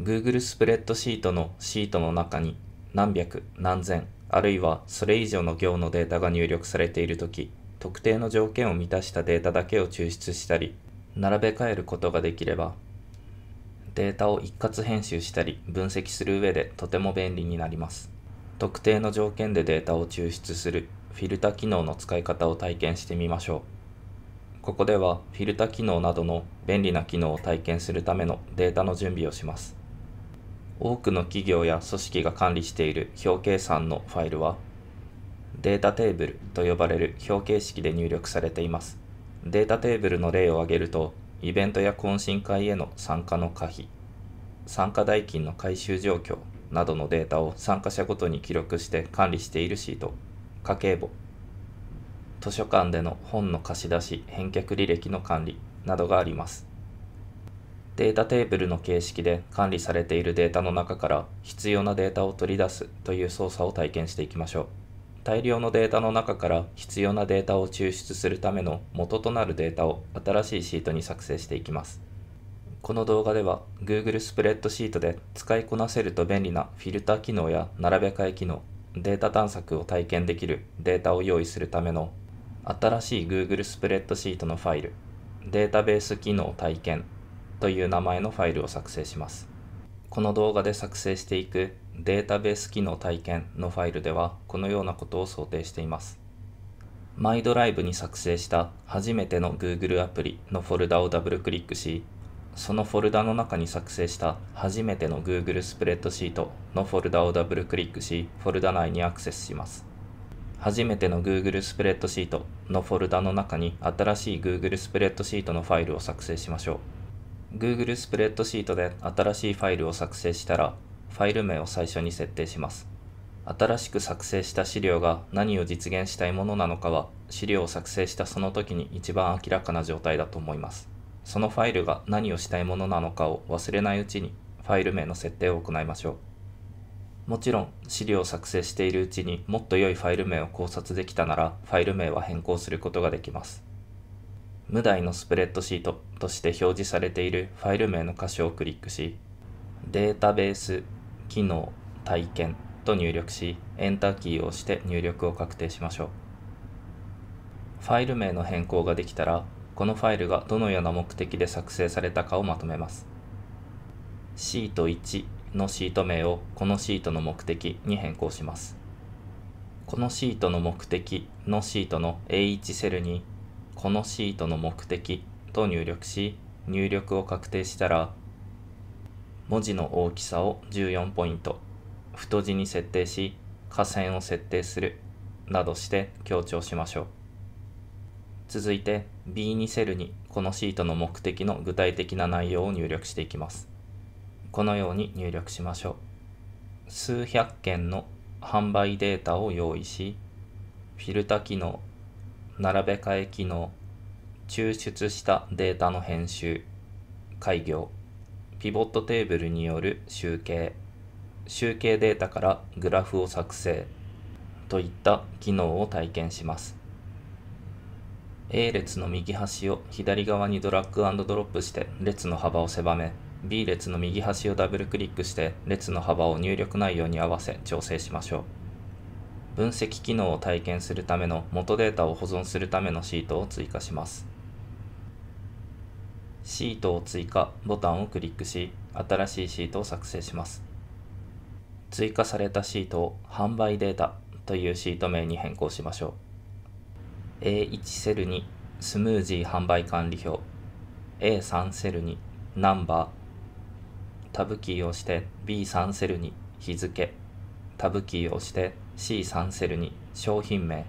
Google スプレッドシートのシートの中に何百、何千、あるいはそれ以上の行のデータが入力されているとき、特定の条件を満たしたデータだけを抽出したり、並べ替えることができれば、データを一括編集したり分析する上でとても便利になります。特定の条件でデータを抽出するフィルタ機能の使い方を体験してみましょう。ここではフィルタ機能などの便利な機能を体験するためのデータの準備をします。多くの企業や組織が管理している表計算のファイルは、データテーブルと呼ばれる表形式で入力されています。データテーブルの例を挙げると、イベントや懇親会への参加の可否、参加代金の回収状況などのデータを参加者ごとに記録して管理しているシート、家計簿、図書館での本の貸し出し、返却履歴の管理などがあります。データテーブルの形式で管理されているデータの中から必要なデータを取り出すという操作を体験していきましょう。大量のデータの中から必要なデータを抽出するための元となるデータを新しいシートに作成していきます。この動画では Google スプレッドシートで使いこなせると便利なフィルター機能や並べ替え機能、データ探索を体験できるデータを用意するための新しい Google スプレッドシートのファイル、データベース機能体験という名前のファイルを作成します。この動画で作成していくデータベース機能体験のファイルではこのようなことを想定しています。マイドライブに作成した初めての Google アプリのフォルダをダブルクリックし、そのフォルダの中に作成した初めての Google スプレッドシートのフォルダをダブルクリックし、フォルダ内にアクセスします。初めての Google スプレッドシートのフォルダの中に新しい Google スプレッドシートのファイルを作成しましょう。Google スプレッドシートで新しいファイルを作成したら、ファイル名を最初に設定します。新しく作成した資料が何を実現したいものなのかは、資料を作成したその時に一番明らかな状態だと思います。そのファイルが何をしたいものなのかを忘れないうちに、ファイル名の設定を行いましょう。もちろん、資料を作成しているうちにもっと良いファイル名を考察できたなら、ファイル名は変更することができます。無題のスプレッドシートとして表示されているファイル名の箇所をクリックし、データベース、機能、体験と入力し、Enter キーを押して入力を確定しましょう。ファイル名の変更ができたら、このファイルがどのような目的で作成されたかをまとめます。シート1のシート名をこのシートの目的に変更します。このシートの目的のシートの A1 セルにこのシートの目的と入力し、入力を確定したら、文字の大きさを14ポイント、太字に設定し、下線を設定するなどして強調しましょう。続いて B2 セルにこのシートの目的の具体的な内容を入力していきます。このように入力しましょう。数百件の販売データを用意し、フィルタ機能並べ替え機能抽出したデータの編集開業ピボットテーブルによる集計集計データからグラフを作成といった機能を体験します A 列の右端を左側にドラッグドロップして列の幅を狭め B 列の右端をダブルクリックして列の幅を入力内容に合わせ調整しましょう分析機能を体験するための元データを保存するためのシートを追加します。シートを追加ボタンをクリックし、新しいシートを作成します。追加されたシートを販売データというシート名に変更しましょう。A1 セルにスムージー販売管理表、A3 セルにナンバー、タブキーを押して B3 セルに日付、タブキーを押して C3 セルに商品名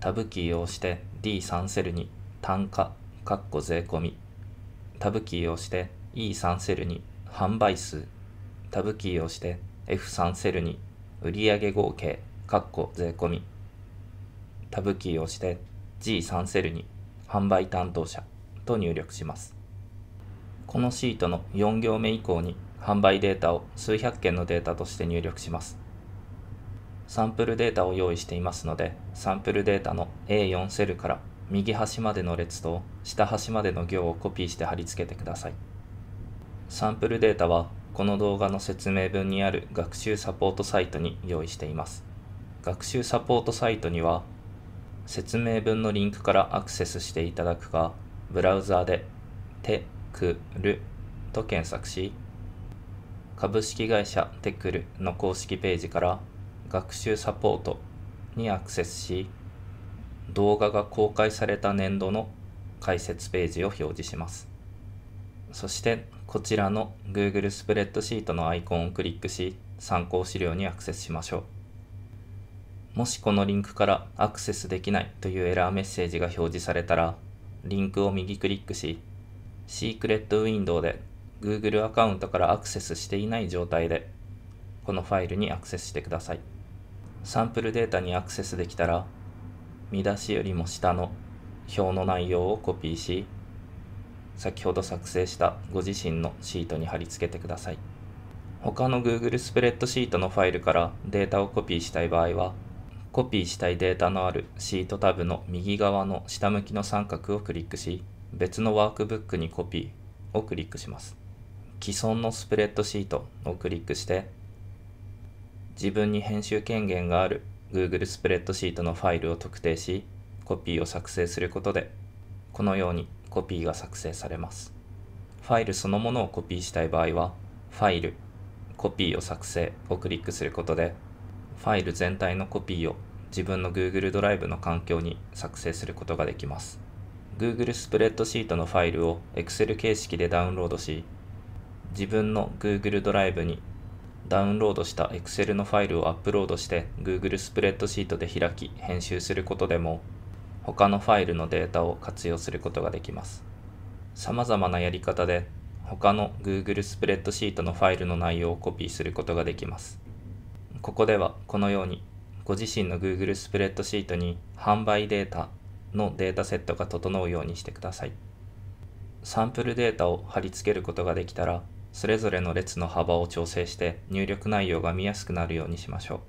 タブキーを押して D3 セルに単価かっこ税込タブキーを押して E3 セルに販売数タブキーを押して F3 セルに売上合計かっこ税込タブキーを押して G3 セルに販売担当者と入力しますこのシートの4行目以降に販売データを数百件のデータとして入力しますサンプルデータを用意していますので、サンプルデータの A4 セルから右端までの列と下端までの行をコピーして貼り付けてください。サンプルデータはこの動画の説明文にある学習サポートサイトに用意しています。学習サポートサイトには説明文のリンクからアクセスしていただくか、ブラウザでテクルと検索し、株式会社テクルの公式ページから学習サポートにアクセスし、動画が公開された年度の解説ページを表示します。そしてこちらの Google スプレッドシートのアイコンをクリックし参考資料にアクセスしましょう。もしこのリンクからアクセスできないというエラーメッセージが表示されたらリンクを右クリックしシークレットウィンドウで Google アカウントからアクセスしていない状態でこのファイルにアクセスしてください。サンプルデータにアクセスできたら、見出しよりも下の表の内容をコピーし、先ほど作成したご自身のシートに貼り付けてください。他の Google スプレッドシートのファイルからデータをコピーしたい場合は、コピーしたいデータのあるシートタブの右側の下向きの三角をクリックし、別のワークブックにコピーをクリックします。既存のスプレッドシートをクリックして、自分に編集権限がある Google スプレッドシートのファイルを特定し、コピーを作成することで、このようにコピーが作成されます。ファイルそのものをコピーしたい場合は、ファイル、コピーを作成をクリックすることで、ファイル全体のコピーを自分の Google ドライブの環境に作成することができます。Google スプレッドシートのファイルを Excel 形式でダウンロードし、自分の Google ドライブにダウンロードした Excel のファイルをアップロードして Google スプレッドシートで開き編集することでも他のファイルのデータを活用することができます。様々なやり方で他の Google スプレッドシートのファイルの内容をコピーすることができます。ここではこのようにご自身の Google スプレッドシートに販売データのデータセットが整うようにしてください。サンプルデータを貼り付けることができたらそれぞれの列の幅を調整して入力内容が見やすくなるようにしましょう。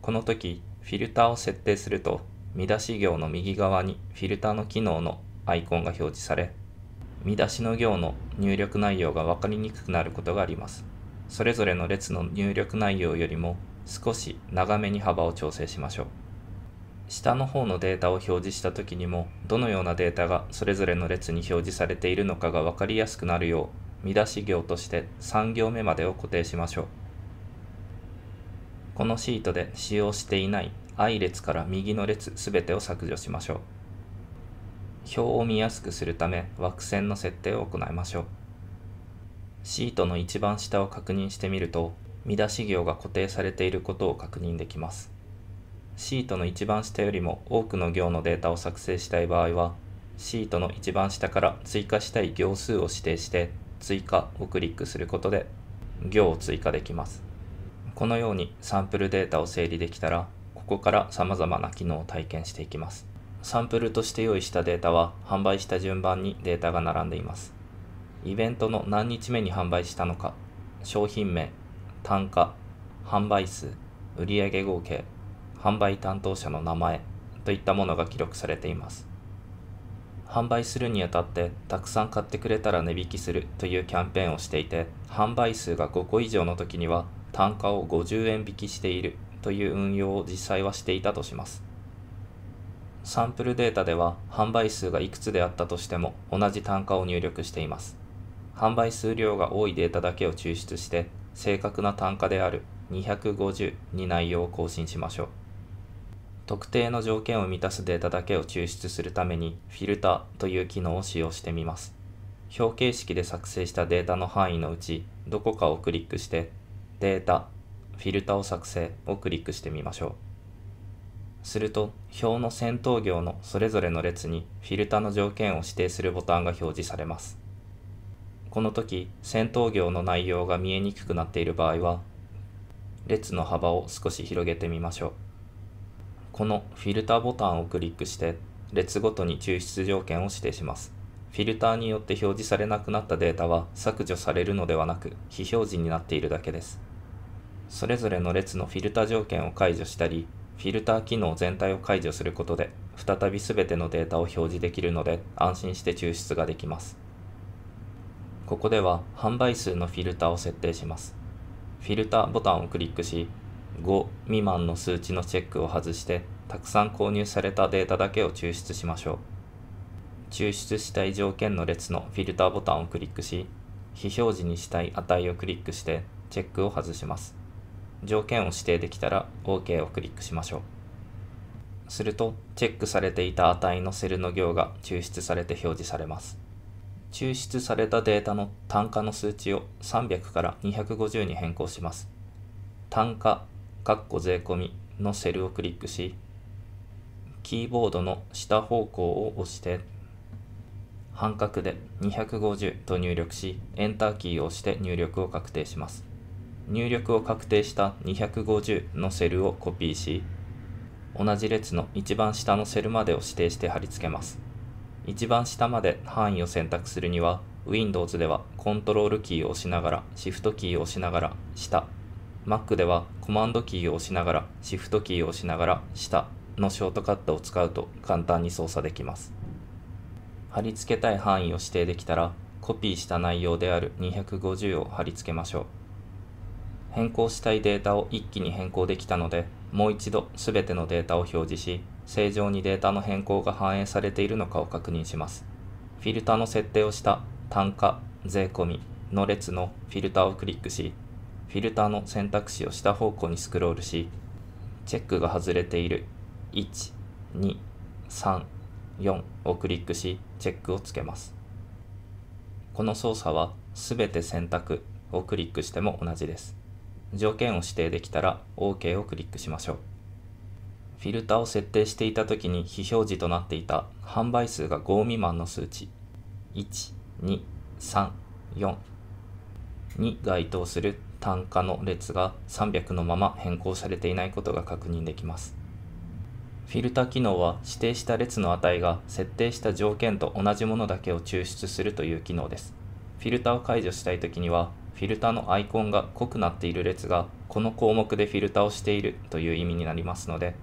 この時、フィルターを設定すると、見出し行の右側にフィルターの機能のアイコンが表示され、見出しの行の入力内容が分かりにくくなることがあります。それぞれの列の入力内容よりも少し長めに幅を調整しましょう。下の方のデータを表示した時にもどのようなデータがそれぞれの列に表示されているのかが分かりやすくなるよう見出し行として3行目までを固定しましょう。このシートで使用していない i 列から右の列すべてを削除しましょう。表を見やすくするため枠線の設定を行いましょう。シートの一番下を確認してみると、見出し行が固定されていることを確認できます。シートの一番下よりも多くの行のデータを作成したい場合は、シートの一番下から追加したい行数を指定して追加をクリックすることで行を追加できます。このようにサンプルデータを整理できたら、ここから様々な機能を体験していきます。サンプルとして用意したデータは販売した順番にデータが並んでいます。イベントの何日目に販売したのか、商品名、単価、販売数、売上合計、販売担当者の名前といったものが記録されています。販売するにあたってたくさん買ってくれたら値引きするというキャンペーンをしていて販売数が5個以上の時には単価を50円引きしているという運用を実際はしていたとしますサンプルデータでは販売数がいくつであったとしても同じ単価を入力しています販売数量が多いデータだけを抽出して正確な単価である250に内容を更新しましょう特定の条件を満たすデータだけを抽出するためにフィルタという機能を使用してみます。表形式で作成したデータの範囲のうちどこかをクリックしてデータ、フィルタを作成をクリックしてみましょう。すると表の先頭行のそれぞれの列にフィルタの条件を指定するボタンが表示されます。この時先頭行の内容が見えにくくなっている場合は列の幅を少し広げてみましょう。このフィルターボタンをクリックして列ごとに抽出条件を指定します。フィルターによって表示されなくなったデータは削除されるのではなく非表示になっているだけです。それぞれの列のフィルター条件を解除したり、フィルター機能全体を解除することで再び全てのデータを表示できるので安心して抽出ができます。ここでは販売数のフィルターを設定します。フィルターボタンをクリックし、5未満の数値のチェックを外してたくさん購入されたデータだけを抽出しましょう抽出したい条件の列のフィルターボタンをクリックし非表示にしたい値をクリックしてチェックを外します条件を指定できたら OK をクリックしましょうするとチェックされていた値のセルの行が抽出されて表示されます抽出されたデータの単価の数値を300から250に変更します単価括弧税込みのセルをクリックし、キーボードの下方向を押して、半角で250と入力し、Enter キーを押して入力を確定します。入力を確定した250のセルをコピーし、同じ列の一番下のセルまでを指定して貼り付けます。一番下まで範囲を選択するには、Windows では Ctrl キーを押しながら、Shift キーを押しながら、下、Mac ではコマンドキーを押しながら、シフトキーを押しながら、下のショートカットを使うと簡単に操作できます。貼り付けたい範囲を指定できたら、コピーした内容である250を貼り付けましょう。変更したいデータを一気に変更できたので、もう一度すべてのデータを表示し、正常にデータの変更が反映されているのかを確認します。フィルターの設定をした単価、税込みの列のフィルターをクリックし、フィルターの選択肢を下方向にスクロールし、チェックが外れている1、2、3、4をクリックし、チェックをつけます。この操作は全て選択をクリックしても同じです。条件を指定できたら OK をクリックしましょう。フィルターを設定していた時に非表示となっていた販売数が5未満の数値1、2、3、4に該当する単価の列が300のまま変更されていないことが確認できます。フィルタ機能は指定した列の値が設定した条件と同じものだけを抽出するという機能です。フィルタを解除したいときには、フィルタのアイコンが濃くなっている列がこの項目でフィルタをしているという意味になりますので、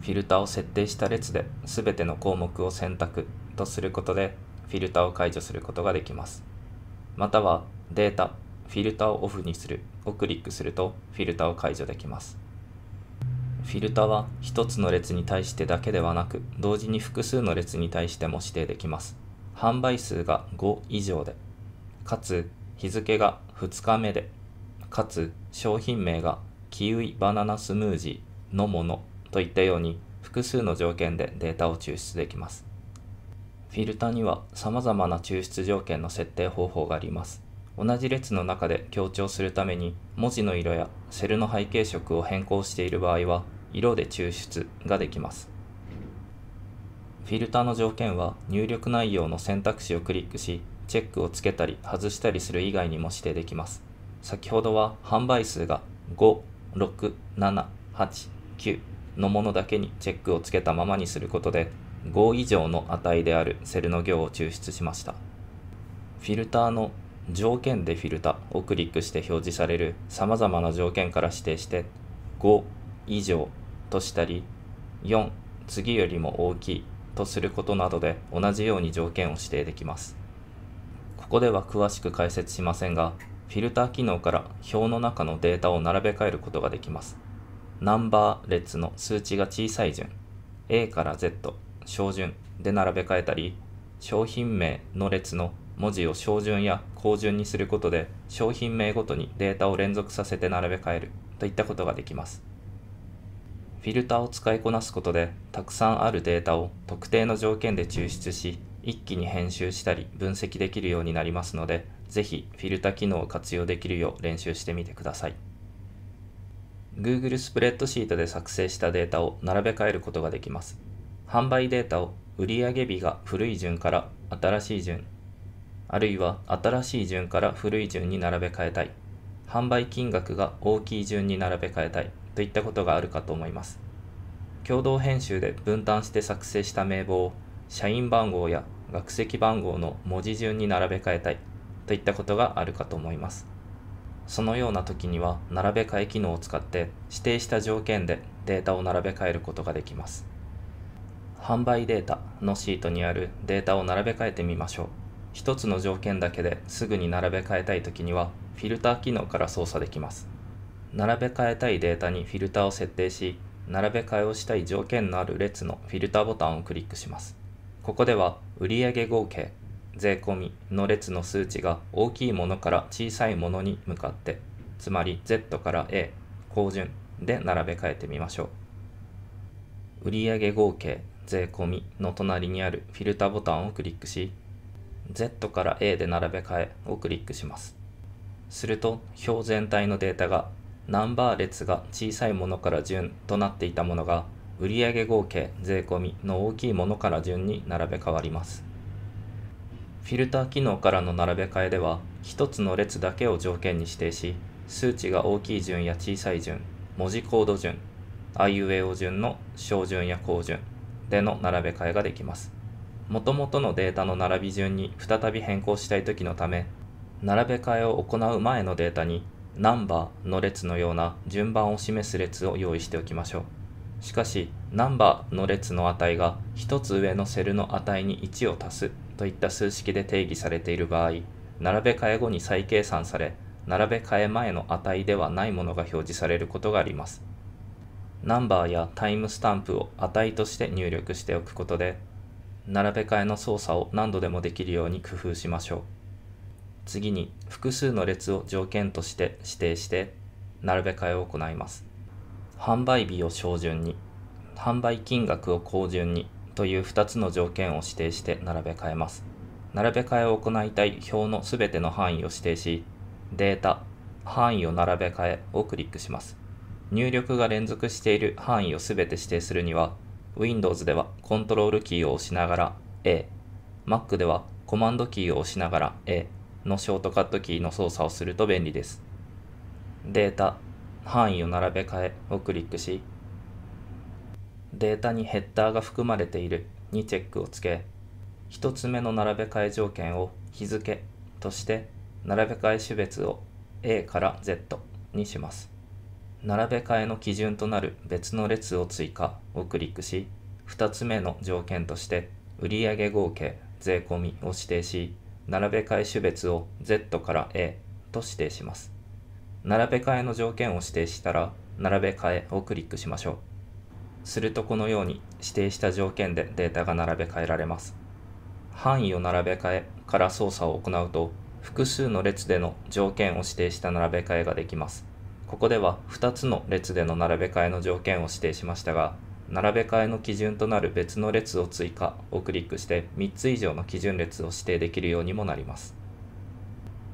フィルタを設定した列で全ての項目を選択とすることで、フィルタを解除することができます。またはデータフィルターをオフにするをクリックするとフィルターを解除できます。フィルタは1つの列に対してだけではなく同時に複数の列に対しても指定できます販売数が5以上でかつ日付が2日目でかつ商品名がキウイバナナスムージーのものといったように複数の条件でデータを抽出できますフィルタには様々な抽出条件の設定方法があります同じ列の中で強調するために文字の色やセルの背景色を変更している場合は色で抽出ができます。フィルターの条件は入力内容の選択肢をクリックしチェックをつけたり外したりする以外にも指定できます。先ほどは販売数が5、6、7、8、9のものだけにチェックをつけたままにすることで5以上の値であるセルの行を抽出しました。フィルターの条件でフィルタをクリックして表示される様々な条件から指定して5以上としたり4次よりも大きいとすることなどで同じように条件を指定できます。ここでは詳しく解説しませんが、フィルター機能から表の中のデータを並べ替えることができます。ナンバー列の数値が小さい順、A から Z、小順で並べ替えたり、商品名の列の文字を標準や高順にすることで商品名ごとにデータを連続させて並べ替えるといったことができます。フィルターを使いこなすことでたくさんあるデータを特定の条件で抽出し一気に編集したり分析できるようになりますのでぜひフィルタ機能を活用できるよう練習してみてください Google スプレッドシートで作成したデータを並べ替えることができます販売データを売上日が古い順から新しい順あるいは新しい順から古い順に並べ替えたい、販売金額が大きい順に並べ替えたいといったことがあるかと思います。共同編集で分担して作成した名簿を社員番号や学籍番号の文字順に並べ替えたいといったことがあるかと思います。そのような時には並べ替え機能を使って指定した条件でデータを並べ替えることができます。販売データのシートにあるデータを並べ替えてみましょう。1つの条件だけですぐに並べ替えたい時にはフィルター機能から操作できます並べ替えたいデータにフィルターを設定し並べ替えをしたい条件のある列のフィルターボタンをクリックしますここでは売上合計税込の列の数値が大きいものから小さいものに向かってつまり Z から A 高順で並べ替えてみましょう売上合計税込の隣にあるフィルターボタンをクリックし Z から A で並べ替えをクリックします。すると表全体のデータがナンバー列が小さいものから順となっていたものが売上合計税込の大きいものから順に並べ替わります。フィルター機能からの並べ替えでは1つの列だけを条件に指定し数値が大きい順や小さい順文字コード順 IUAO 順の小順や高順での並べ替えができます。もともとのデータの並び順に再び変更したい時のため、並べ替えを行う前のデータにナンバーの列のような順番を示す列を用意しておきましょう。しかし、ナンバーの列の値が1つ上のセルの値に1を足すといった数式で定義されている場合、並べ替え後に再計算され、並べ替え前の値ではないものが表示されることがあります。ナンバーやタイムスタンプを値として入力しておくことで、並べ替えの操作を何度でもできるように工夫しましょう。次に複数の列を条件として指定して並べ替えを行います。販売日を小準に、販売金額を高順にという2つの条件を指定して並べ替えます。並べ替えを行いたい表の全ての範囲を指定し、データ、範囲を並べ替えをクリックします。入力が連続している範囲を全て指定するには、Windows ではコントロールキーを押しながら A、Mac ではコマンドキーを押しながら A のショートカットキーの操作をすると便利です。データ、範囲を並べ替えをクリックし、データにヘッダーが含まれているにチェックをつけ、1つ目の並べ替え条件を日付として並べ替え種別を A から Z にします。並べ替えの基準となる別の列を追加をクリックし、2つ目の条件として売上合計税込を指定し、並べ替え種別を Z から A と指定します。並べ替えの条件を指定したら、並べ替えをクリックしましょう。するとこのように指定した条件でデータが並べ替えられます。範囲を並べ替えから操作を行うと、複数の列での条件を指定した並べ替えができます。ここでは2つの列での並べ替えの条件を指定しましたが、並べ替えの基準となる別の列を追加をクリックして3つ以上の基準列を指定できるようにもなります。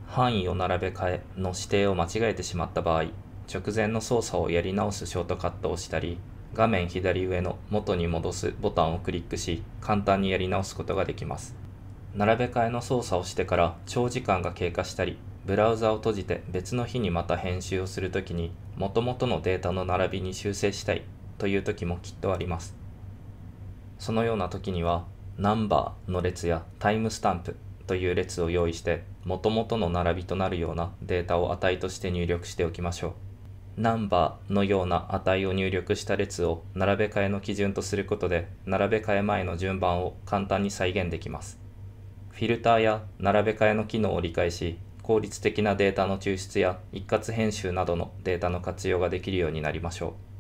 範囲を並べ替えの指定を間違えてしまった場合、直前の操作をやり直すショートカットをしたり、画面左上の元に戻すボタンをクリックし、簡単にやり直すことができます。並べ替えの操作をしてから長時間が経過したり、ブラウザを閉じて別の日にまた編集をするときに、もともとのデータの並びに修正したいという時もきっとあります。そのような時には、ナンバーの列やタイムスタンプという列を用意して、もともとの並びとなるようなデータを値として入力しておきましょう。ナンバーのような値を入力した列を並べ替えの基準とすることで、並べ替え前の順番を簡単に再現できます。フィルターや並べ替えの機能を理解し、効率的なデータの抽出や一括編集などのデータの活用ができるようになりましょう。